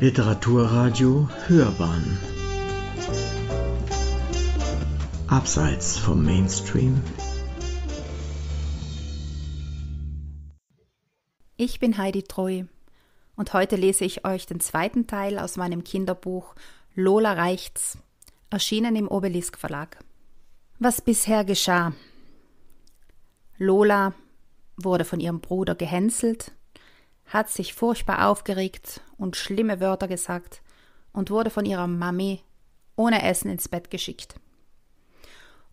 Literaturradio Hörbahn Abseits vom Mainstream Ich bin Heidi Treu und heute lese ich euch den zweiten Teil aus meinem Kinderbuch Lola Reichts, erschienen im Obelisk Verlag. Was bisher geschah? Lola wurde von ihrem Bruder gehänselt hat sich furchtbar aufgeregt und schlimme Wörter gesagt und wurde von ihrer Mami ohne Essen ins Bett geschickt.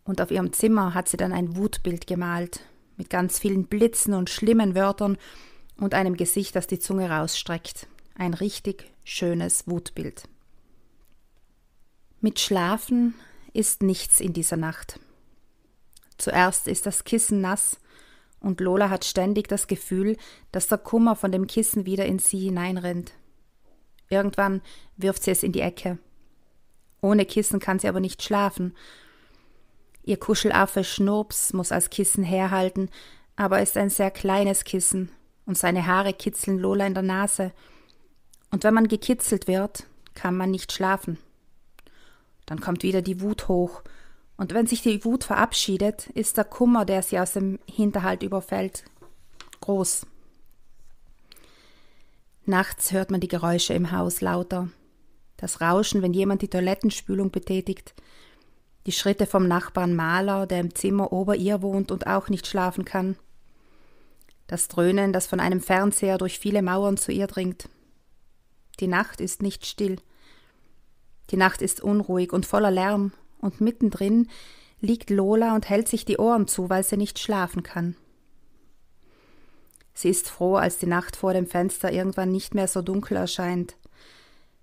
Und auf ihrem Zimmer hat sie dann ein Wutbild gemalt, mit ganz vielen Blitzen und schlimmen Wörtern und einem Gesicht, das die Zunge rausstreckt. Ein richtig schönes Wutbild. Mit Schlafen ist nichts in dieser Nacht. Zuerst ist das Kissen nass und Lola hat ständig das Gefühl, dass der Kummer von dem Kissen wieder in sie hineinrennt. Irgendwann wirft sie es in die Ecke. Ohne Kissen kann sie aber nicht schlafen. Ihr Kuschelaffe Schnurps muss als Kissen herhalten, aber ist ein sehr kleines Kissen und seine Haare kitzeln Lola in der Nase. Und wenn man gekitzelt wird, kann man nicht schlafen. Dann kommt wieder die Wut hoch und wenn sich die Wut verabschiedet, ist der Kummer, der sie aus dem Hinterhalt überfällt, groß. Nachts hört man die Geräusche im Haus lauter. Das Rauschen, wenn jemand die Toilettenspülung betätigt. Die Schritte vom Nachbarn Maler, der im Zimmer ober ihr wohnt und auch nicht schlafen kann. Das Dröhnen, das von einem Fernseher durch viele Mauern zu ihr dringt. Die Nacht ist nicht still. Die Nacht ist unruhig und voller Lärm, und mittendrin liegt Lola und hält sich die Ohren zu, weil sie nicht schlafen kann. Sie ist froh, als die Nacht vor dem Fenster irgendwann nicht mehr so dunkel erscheint,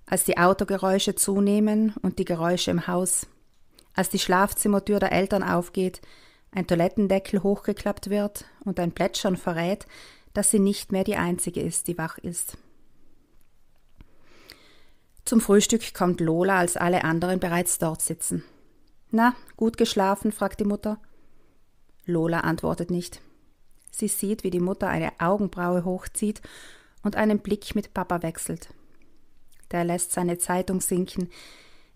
als die Autogeräusche zunehmen und die Geräusche im Haus, als die Schlafzimmertür der Eltern aufgeht, ein Toilettendeckel hochgeklappt wird und ein Plätschern verrät, dass sie nicht mehr die Einzige ist, die wach ist. Zum Frühstück kommt Lola, als alle anderen bereits dort sitzen. Na, gut geschlafen? fragt die Mutter. Lola antwortet nicht. Sie sieht, wie die Mutter eine Augenbraue hochzieht und einen Blick mit Papa wechselt. Der lässt seine Zeitung sinken.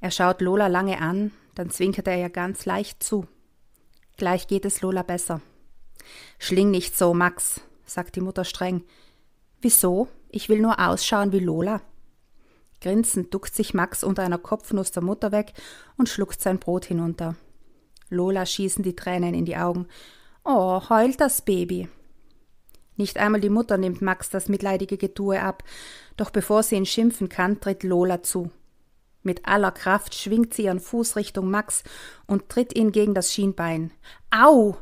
Er schaut Lola lange an, dann zwinkert er ihr ganz leicht zu. Gleich geht es Lola besser. Schling nicht so, Max, sagt die Mutter streng. Wieso? Ich will nur ausschauen wie Lola. Grinsend duckt sich Max unter einer Kopfnuss der Mutter weg und schluckt sein Brot hinunter. Lola schießen die Tränen in die Augen. Oh, heult das Baby. Nicht einmal die Mutter nimmt Max das mitleidige Getue ab, doch bevor sie ihn schimpfen kann, tritt Lola zu. Mit aller Kraft schwingt sie ihren Fuß Richtung Max und tritt ihn gegen das Schienbein. Au!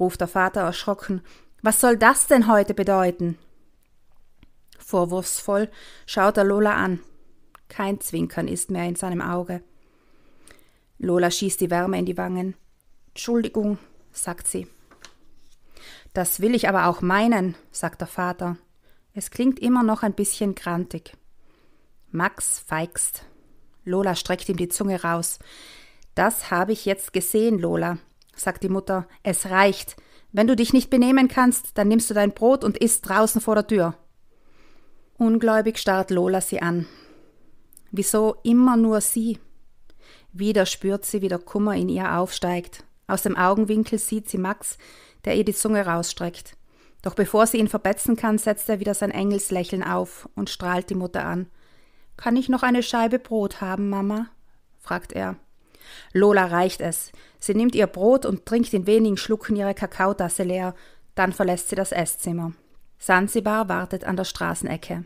ruft der Vater erschrocken. Was soll das denn heute bedeuten? Vorwurfsvoll schaut er Lola an. Kein Zwinkern ist mehr in seinem Auge. Lola schießt die Wärme in die Wangen. Entschuldigung, sagt sie. Das will ich aber auch meinen, sagt der Vater. Es klingt immer noch ein bisschen grantig. Max feigst. Lola streckt ihm die Zunge raus. Das habe ich jetzt gesehen, Lola, sagt die Mutter. Es reicht. Wenn du dich nicht benehmen kannst, dann nimmst du dein Brot und isst draußen vor der Tür. Ungläubig starrt Lola sie an. Wieso immer nur sie? Wieder spürt sie, wie der Kummer in ihr aufsteigt. Aus dem Augenwinkel sieht sie Max, der ihr die Zunge rausstreckt. Doch bevor sie ihn verbetzen kann, setzt er wieder sein Engelslächeln auf und strahlt die Mutter an. Kann ich noch eine Scheibe Brot haben, Mama? fragt er. Lola reicht es. Sie nimmt ihr Brot und trinkt in wenigen Schlucken ihre Kakaotasse leer, dann verlässt sie das Esszimmer. Sansibar wartet an der Straßenecke.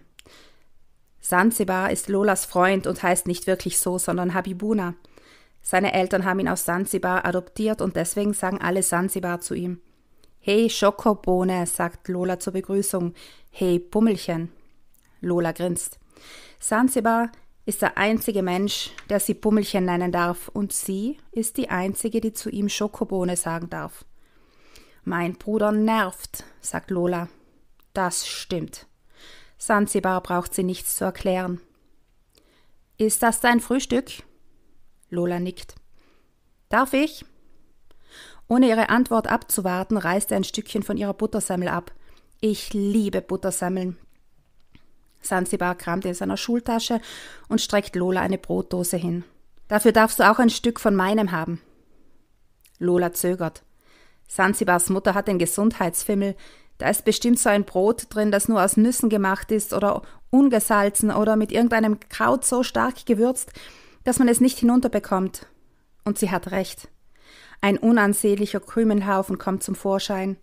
Sansibar ist Lolas Freund und heißt nicht wirklich so, sondern Habibuna. Seine Eltern haben ihn aus Sansibar adoptiert und deswegen sagen alle Sansibar zu ihm. Hey Schokobohne, sagt Lola zur Begrüßung. Hey Bummelchen. Lola grinst. Sansibar ist der einzige Mensch, der sie Bummelchen nennen darf, und sie ist die einzige, die zu ihm Schokobohne sagen darf. Mein Bruder nervt, sagt Lola. Das stimmt. Sansibar braucht sie nichts zu erklären. Ist das dein Frühstück? Lola nickt. Darf ich? Ohne ihre Antwort abzuwarten, reißt er ein Stückchen von ihrer Buttersemmel ab. Ich liebe Buttersemmeln. Sansibar kramt in seiner Schultasche und streckt Lola eine Brotdose hin. Dafür darfst du auch ein Stück von meinem haben. Lola zögert. Sansibars Mutter hat den Gesundheitsfimmel, da ist bestimmt so ein Brot drin, das nur aus Nüssen gemacht ist oder ungesalzen oder mit irgendeinem Kraut so stark gewürzt, dass man es nicht hinunterbekommt. Und sie hat recht. Ein unansehnlicher Krümelhaufen kommt zum Vorschein.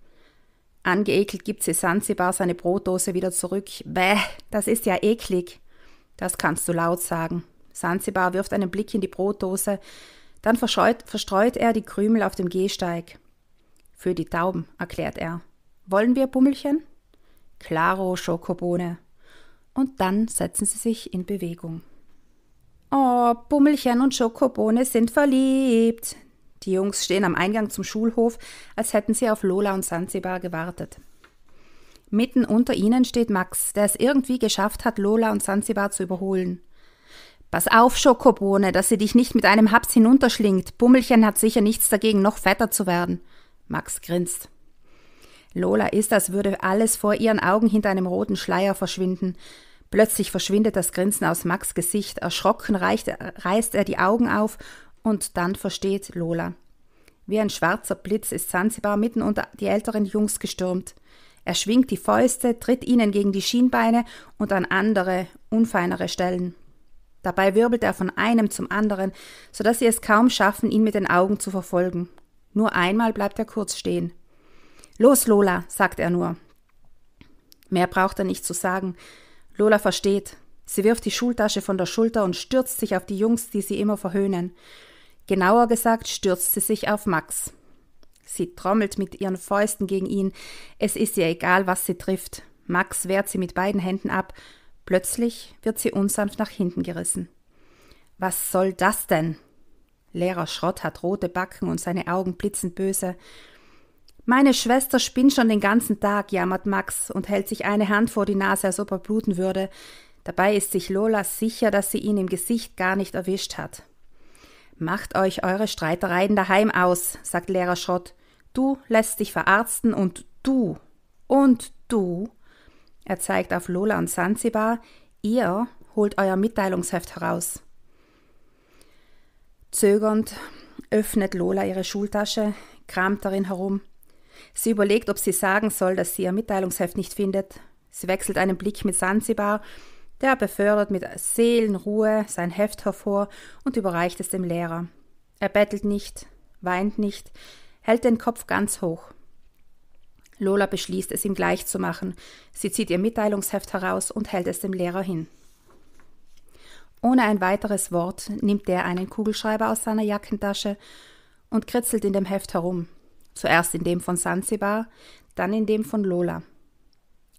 Angeekelt gibt sie Sansibar seine Brotdose wieder zurück. Bäh, das ist ja eklig. Das kannst du laut sagen. Sansibar wirft einen Blick in die Brotdose, dann verstreut er die Krümel auf dem Gehsteig. Für die Tauben, erklärt er. Wollen wir Bummelchen? Claro, Schokobohne. Und dann setzen sie sich in Bewegung. Oh, Bummelchen und Schokobohne sind verliebt. Die Jungs stehen am Eingang zum Schulhof, als hätten sie auf Lola und Sansibar gewartet. Mitten unter ihnen steht Max, der es irgendwie geschafft hat, Lola und Sansibar zu überholen. Pass auf, Schokobohne, dass sie dich nicht mit einem Haps hinunterschlingt. Bummelchen hat sicher nichts dagegen, noch fetter zu werden. Max grinst. Lola ist, als würde alles vor ihren Augen hinter einem roten Schleier verschwinden. Plötzlich verschwindet das Grinsen aus Max Gesicht, erschrocken reicht, reißt er die Augen auf und dann versteht Lola. Wie ein schwarzer Blitz ist Sansibar mitten unter die älteren Jungs gestürmt. Er schwingt die Fäuste, tritt ihnen gegen die Schienbeine und an andere, unfeinere Stellen. Dabei wirbelt er von einem zum anderen, so dass sie es kaum schaffen, ihn mit den Augen zu verfolgen. Nur einmal bleibt er kurz stehen. Los, Lola, sagt er nur. Mehr braucht er nicht zu sagen. Lola versteht. Sie wirft die Schultasche von der Schulter und stürzt sich auf die Jungs, die sie immer verhöhnen. Genauer gesagt stürzt sie sich auf Max. Sie trommelt mit ihren Fäusten gegen ihn. Es ist ihr egal, was sie trifft. Max wehrt sie mit beiden Händen ab. Plötzlich wird sie unsanft nach hinten gerissen. Was soll das denn? Lehrer Schrott hat rote Backen und seine Augen blitzen böse. Meine Schwester spinnt schon den ganzen Tag, jammert Max und hält sich eine Hand vor die Nase, als ob er bluten würde. Dabei ist sich Lola sicher, dass sie ihn im Gesicht gar nicht erwischt hat. Macht euch eure Streitereien daheim aus, sagt Lehrer Schrott. Du lässt dich verarzten und du und du. Er zeigt auf Lola und Sansibar. Ihr holt euer Mitteilungsheft heraus. Zögernd öffnet Lola ihre Schultasche, kramt darin herum. Sie überlegt, ob sie sagen soll, dass sie ihr Mitteilungsheft nicht findet. Sie wechselt einen Blick mit Sansibar, der befördert mit Seelenruhe sein Heft hervor und überreicht es dem Lehrer. Er bettelt nicht, weint nicht, hält den Kopf ganz hoch. Lola beschließt, es ihm gleich zu machen. Sie zieht ihr Mitteilungsheft heraus und hält es dem Lehrer hin. Ohne ein weiteres Wort nimmt der einen Kugelschreiber aus seiner Jackentasche und kritzelt in dem Heft herum. Zuerst in dem von Sansibar, dann in dem von Lola.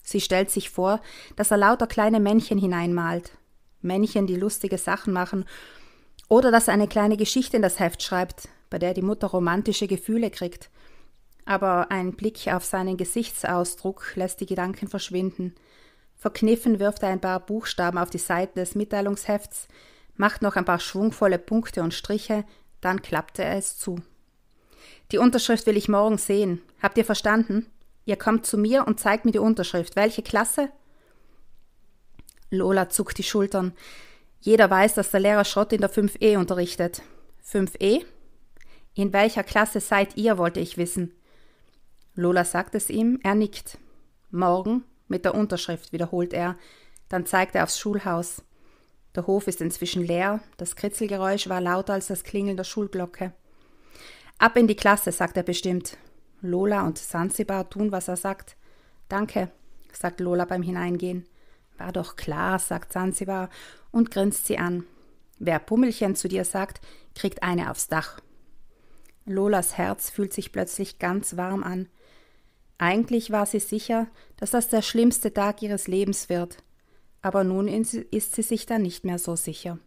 Sie stellt sich vor, dass er lauter kleine Männchen hineinmalt. Männchen, die lustige Sachen machen. Oder dass er eine kleine Geschichte in das Heft schreibt, bei der die Mutter romantische Gefühle kriegt. Aber ein Blick auf seinen Gesichtsausdruck lässt die Gedanken verschwinden. Verkniffen wirft er ein paar Buchstaben auf die Seiten des Mitteilungshefts, macht noch ein paar schwungvolle Punkte und Striche, dann klappte er es zu. Die Unterschrift will ich morgen sehen. Habt ihr verstanden? Ihr kommt zu mir und zeigt mir die Unterschrift. Welche Klasse? Lola zuckt die Schultern. Jeder weiß, dass der Lehrer Schrott in der 5e unterrichtet. 5e? In welcher Klasse seid ihr, wollte ich wissen. Lola sagt es ihm, er nickt. Morgen mit der Unterschrift, wiederholt er. Dann zeigt er aufs Schulhaus. Der Hof ist inzwischen leer, das Kritzelgeräusch war lauter als das Klingeln der Schulglocke. Ab in die Klasse, sagt er bestimmt. Lola und Sansibar tun, was er sagt. Danke, sagt Lola beim Hineingehen. War doch klar, sagt Sansibar und grinst sie an. Wer Pummelchen zu dir sagt, kriegt eine aufs Dach. Lolas Herz fühlt sich plötzlich ganz warm an. Eigentlich war sie sicher, dass das der schlimmste Tag ihres Lebens wird, aber nun ist sie sich da nicht mehr so sicher.